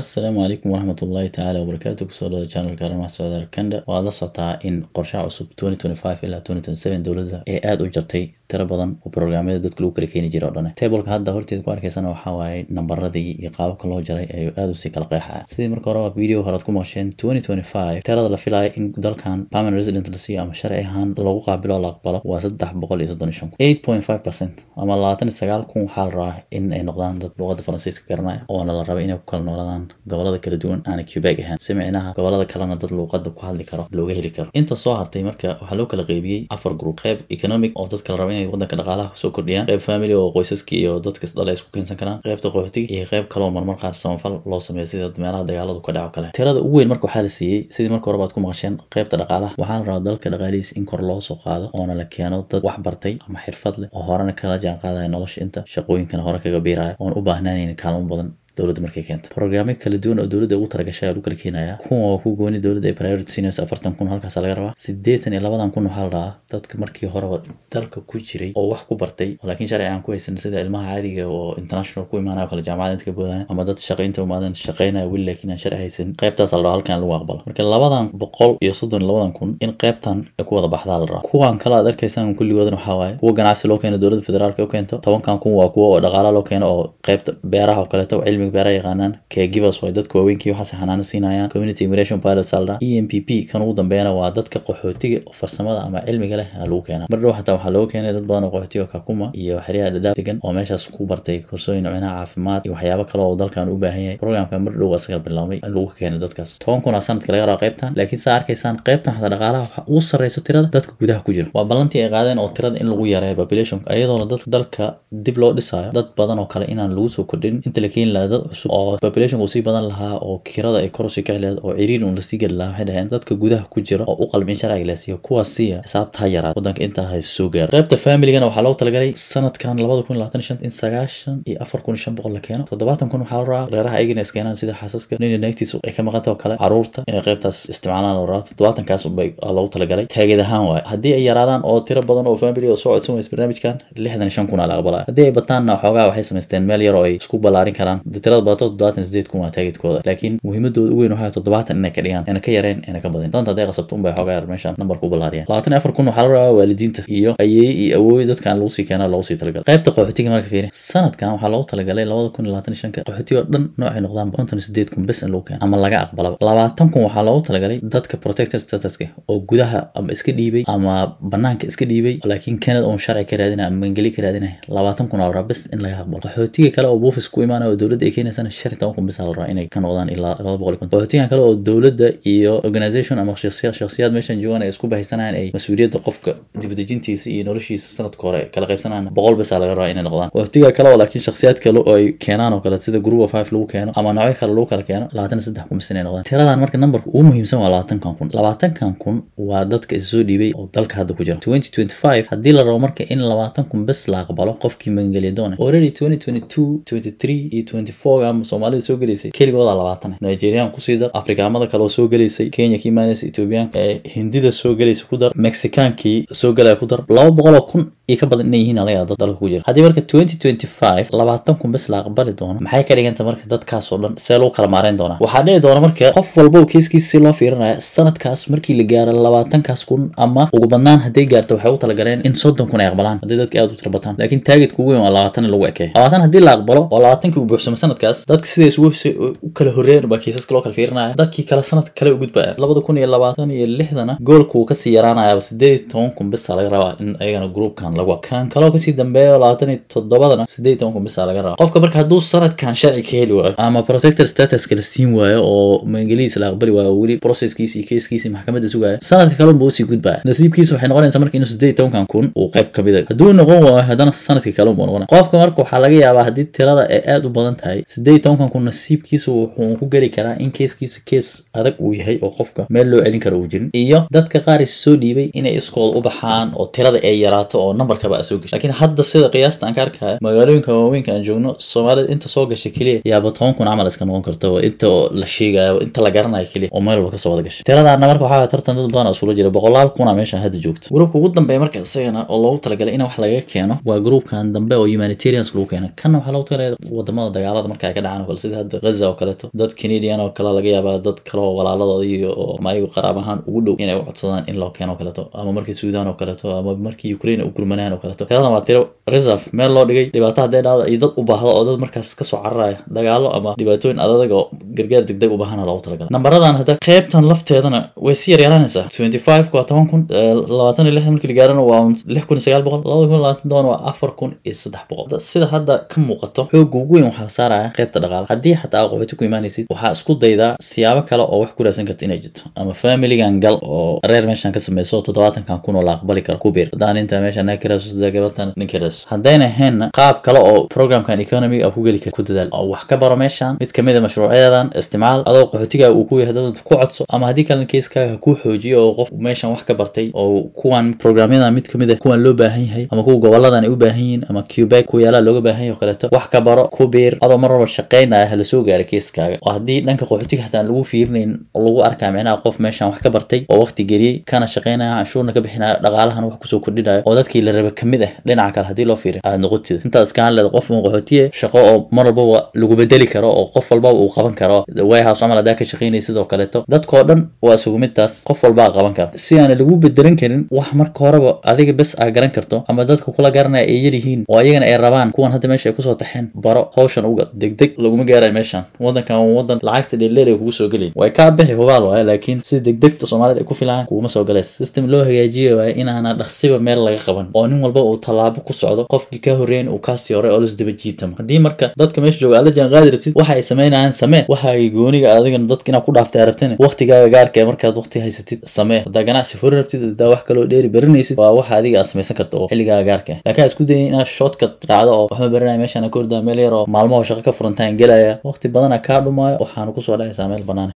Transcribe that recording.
assalaamu calaykum waraxmatullahi tacaala wabarakaatu kusoo dhawada channelka arrimaha socdaal kanda waxaad la socotaa in qorshaha cusub ilaa dowladda ee aada u jartay tiro badan oo brograamyada dadka lagu kala keeni jira o dhane tableka hadda horteeda ku arkaysana waxaa waaye nambaradii iyo qaababka loo jaray ayuu aada usii kala qeexaya sidii marka horeba video horead ku maqasheen tirada la filayo in dalkan permanent resident lasiiyo ama sharci ahaan lagu qaabilo la aqbalo waa saddex boqol iyo soddon iyo shan kun percent ama labaatan sagaal kun waxaa la rabaa in ay noqdaan dad luqadda faransiiska garanaya oona la rabay inay ku kala noolaadaan ahaan gobolada kala duwan aana cubaag ahaan si micnaha gobolada kalena dad luuqada ku hadli karo looga heli karo inta soo hartay marka waxaa loo kala qeybiyey afar gruub qeyb economic oo dadka la raba inay wadanka dhaqaalaha soo kordhiyaan qeyb family oo qoysaskii iyo dadkas dhale isku keensan karaan qeybta qaxootiga iyo qayb kaloo marmar qaar samafal loo sameeyo sida meelaha dagaaladu ka dhaco kale tirada ugu weyn marka waxaa la siiyey sidii marka horebaad ku maqasheen qeybta dhaqaalaha waxaana rabaa dalka dhaqaalihiis in kor loo soo qaado oona la keeno dad wax bartay ama xirfad leh oo horena kala jaanqaadaya nolosha inta shaqooyinkana hore kaga biiraya oon u baahnaanayn kaalmo badan dowladda markay keento brograamyo kala duwan oo dowladda ugu talagashay lagu kala keenayaa kuwa ku gooni dowladda ay priority siinayso afartan kun halkaas laga rabaa siddeetan iyo labadan kun waxaa la dhahaa dadka markii horeba dalka ku jiray oo wax ku bartay oo laakiin sharci aan ku haysan sida ilmaha caadiga oo international ku imaanaya kale jaamacada inta ka ama dad shaqa inta umaadan shaqaynaya weli laakiin aan sharci haysan qaybtaas la halkan lagu aqbala marka labadan boqol iyo soddon iyo labadan kun in qaybtan ay ku wada baxdaa la rabaa kuwan kale aad arkaysaan kulligoodan waxaa waaye kuwa ganacsi loo keeno dowladda federaalka u keento tobankan kun waa kuwa oo dhaqaala loo keeno oo qaybta beeraha oo kaleeto cilmi cilmi baara yaqaanaan caregivers way dadka waaweynki waxaase xanaano siinayaan community immigration pilots alda e m p p kan ugu dambeeyana waa dadka qaxootiga oo farsamada ama cilmiga leh lagu keena mar dhow xataa waxaa looga keenay dad badan oo qaxootiga kakuma iyo xeryaha dhadhaab degan oo meeshaas ku bartay kursooyin cinaha caafimaad iyo waxyaabo kale oo dalkan u baahan yahay programka mar dhow asaga bilaamay in lagu keenay dadkaas toban kun aa sanadka laga raba qaybtan laakiin saa arkaysaan qaybtan xataa dhaqaalaha waxa ugu sarreyso tirada dadka gudaha ku jira waa ballantii ay qaadeen oo tirada in lagu yareeyo population ayadoona dadka dalka dib loo dhisayo dad badan oo kale inaan lagu soo kordhin inta la keeni lahaa daaqadad cusub oo population uu sii badan lahaa oo kirada ay kor usii kici lahayd oo ciriin uun lasii geli lahaa waxay dhaheen dadka gudaha ku jira oo u qalmin sharciga la siiyo kuwaas siiya yaraad wadanka intaa ha soo gaaro qaybta familigana waxaa loogu talagalay sanadkan labada kun labaatan shan in sagaashan iyo afar kun shan boqol la keeno toddobaatan kun waxaa la rabaa reeraha ayagana iskeenaan sida xaasaska nina ay ka maqanta oo kale caruurta inay qaybtaas isticmaalaan oo rabaa toddobaatankaas unbay loogu talagalay taageed ahaan waaye haddii ay yaraadaan oo tiro badan oo family oo soo codsan waysa barnaamijkan lixdan shan kun aa la aqbalaa haddii ay bataanna waxoogaa waxay samaysteen meel yar oo ay isku ballaarin karaan dad tirada baato toddobaatan sideed kun waa taagidkooda laakiin muhiimadooda ugu weyn waxay toddobaatan inay ka dhigaan ina ka yareen ina ka badin danta qasabto unbay xoogaa yar meeshaan nambarka u ballaariyan labaatan iyo afar kun waxaa la rabaa waalidiinta iyo ayey iyo awooy dadkaan lagu sii keenaa loogu sii talagalay qaybta qaxootiga marka fiiri sanadkan waxaa loogu talagalay labada kun iyo labaatan shanka qaxooti oo dhan noocay noqdaan konton sideed kun bes in lagu keeno ama laga aqbalaba labaatan kun waxaa loogu talagalay dadka protected statuska oo gudaha ama iska dhiibay ama banaanka iska dhiibay laakiin kanada oon sharci ka raadinaya ama mangeli ka raadinaya labaatan kun aa rabaa bes in laga aqbalo qaxootiga kale oo buufis ku imaanaya oo dowladda ay keenaysana shan toban kun bisaa la inay ka noqdaan ilaa laba boqol konton waxootigan kale oo dowladda iyo organization ama shakhsiyaad meeshan joogaan ay isku bahaysanayaan ay mas-uuliyadda qofka dibadejintiisa iyo noloshiisa sanadka hore kala qaybsanayaan boqol bisaa laga rabaa inay noqdaan waxootiga kale oo laakiin shakhsiyaad kale oo ay keenaan oo kale sida group of five lagu keeno ama noocyo kale lagu kala keeno labaatan saddex kun bis inay noqdaan tiradan marka nambarka ugu muhiimsan waa labaatankan kun labaatankan kun waa dadka isa dhiibay oo dalka hadda ku jira twenty twenty five haddii la rabo marka in labaatan kun bis la aqbalo qofkii magangeliya doona already twenty twenty two twenty three iyo twenty fogam soomaalida soo gelaysay keligooda labaatan nigerian kusii dar afrikaamada kaleoo soo gelaysay kenya kiimaanaysa ee hindida soo gelaysa ku dar mexicaankii soo galaya ku dar laba oo kun iyo ka badan inay yihiin laga yaabo dalka ku jira haddii marka twenty twenty five labaatan kun bis la aqbali doono maxay ka dhiganta marka dadkaasoo dhan see loo kala maarayn doonaa waxaa dhici doona marka qof walba kiiskiisa si loo fiirinaya sanadkaas markii la gaaro labaatankaas kun ama ugu badnaan hadday gaarto waxay u talagaleen in soddon kun ay aqbalaan haddii dadka aad u tira bataan laakiin taagidka ugu weyn waa labaatan in lagu ekeeyo labaatan haddii la aqbalo oo labaatankii uu buuxsamo sanadkaas dadka sida isugu u kala horreyn baa kiisaska loo kala fiirinaya dadkii kale sanad kale u gudbaya labada kun iyo labaatan iyo lixdana goolka wuu kasii yaraanayaba sideed toban kun bisa laga rabaa in ayagana groupkan lagukaan kaloo kasii dambeeya oo labaatan iyo toddobadana sideed kun bisaa laga raba qofka marka hadduu sanadkan sharci ka heli waayo ama protector statuska la siin waayo oo maangeliis la aqbali waayo weli processkiisi iyo keiskiisi maxkamadda sugaaya sanadka kalunba usii gudbaya nasiibkiisa waxay noqonaysaa marka inuu sideed tobankan kun uu qeyb kamid a ah. hadduu noqon waayo haddana sanadka kalunbuu noqonaya qofka marka waxaa laga yaabaa haddii tirada ay aada u badan tahay sideed tobankan kun nasiibkiisa wuxuu ku geli karaa in keiskiisa keis adag uu yahay oo qofka meel loo celin kara uu jirin iyo dadka qaar is soo dhiibay inay iskooda u baxaan oo tirada ay yaraato oo nambarka baa soo gashay laakiin hadda sida qiyaasta aan ka arkaya magaalooyinka waaweynka aan joogno soomaalida inta soo gashay keliya yaaba toban kun camal iska noqon karta inta la sheegayo inta la garanayo keliya oo meel walba kasoo wada gashay tiradaana marka waxaa tartan dad badan isula jira boqolaal kuna meeshan hadda joogto gruubka ugu dambeeya marka isagana oo loogu talagalay in wax laga keeno waa gruubkan dambe oo humanitarians lagu keena kana waxaa loogu talagalay wadamada dagaalada marka ay ka dhacaan oo kale sida hadda ghaza oo kaleeto dad canadian oo kale laga yaabaa dad kale oo walaaladooda iyo oo mayagu qaraab ahaan ugu dhow inay u codsadaan in loo keeno oo kaleeto ama markii suudaan oo kaleeto ama markii ukraine u gurma malehan oo kaleeto tiradan waa tiro reserve meel loo dhigay dhibaato hadday dhacda iyo dad u baahdo oo dad markaas kasoo cararaya dagaalo ama dhibaatooyin adadag oo gargaar degdeg u baahana loogu talagalay nambaradan hadda qeybtan lafteedana way sii yaryaranaysaa twenty five waa toban kun waa lix kun sagaal boqol labada kun waa afar kun iyo saddex boqol sida hadda ka muuqato xooga ugu weyn waxaa la saaraya qeybta dhaqaale haddii xataa aqooxoti ku imaanaysid waxaa isku daydaa siyaabo kale oo wax ku raasan karta inay jirto ama familigan gal oo reer meeshan ka sameyso toddobaatankan kun oo la aqbali karo ku biir intaa meeshan haddaan ahaynna qaab kale oo programkan economy a ah kugeli geli ku dadaal oo wax ka baro meeshan mid kamid a ah mashruucyadan isticmaal adoo qaxootiga uu ku yahay dad ku codso ama haddii kalena keiska ha kuu xoojiyo oo qof meeshan wax ka bartay oo kuwan programyada mid kamid a ah kuwan loo baahan yahay ama kuwa goboladan ay u baahan yihiin ama cubeg kuwa yaalaha looga baahan yahy o kaleeto wax ka baro ku biir adoo mar walba shaqeynaya hala soo gaara keiskaaga oo haddii dhanka qaxootiga hataa lagu fiirinayn lagu arkaa micnaha qof meeshan wax ka bartay oo waqti geliyey kana shaqeynaya canshuurna ka bixinaya dhaqaalahan wax kusoo kordhinaya oo dadkii la reereba kamid ah dhinaca kale hadii loo fiiriyo aad noqotida intaas kaan leeda qof qaxootiye shaqo oo mar walbaba lagu bedeli karo oo qof walbaba uu qaban karo wayhouse camal hadaa ka shaqeynaya sidoo kaleeto dadkoo dhan waa isugu midtaas qof walbaa qaban kara si aana lagu bedelan karin wax marka horeba adiga bes aa garan karto ama dadka kula garanaya ay yaryihiin oo ayagana ay rabaan kuwan hadda meesha ay kusoo taxeen baro hawshan ugal degdeg laguma gaarayo meeshan wadankan waa wadan lacagta dheeldheer ay kugu soo gelayn way kaa bixi hubaal waaye laakiin sida degdegta soomaalida ay ku filaan kuguma soo galaysa system loo hagaajiya waaye inaana dhaqsiba meel laga qaban oo oo nin walba uu tallaabo ku socdo qofkii ka horreyn uu kaasii horay oo lasdaba jiitamo haddii marka dadka meesha jooga aad la jaan qaadi rabtid waxa ay samaynayaan samee waxa ay gooniga adigana dadka inaad ku dhaaftay arabtana waqtigaaga gaarka ee markaad waqti haysatid samee haddaa ganacsi furi rabtid haddaa wax kaloo dheeri barinaysid waa waxa adiga aad samaysan karta oo xilligaaga gaarka ah laakiin isku dayay inaad shotkat dhacdo oo waxma baranaya meeshaan ka hordaa meel yar oo maalmaho shaqo ka furantaan gelaya waqti badana kaa dhumaayo waxaana kusoo dhacaysaa meel banaan eh.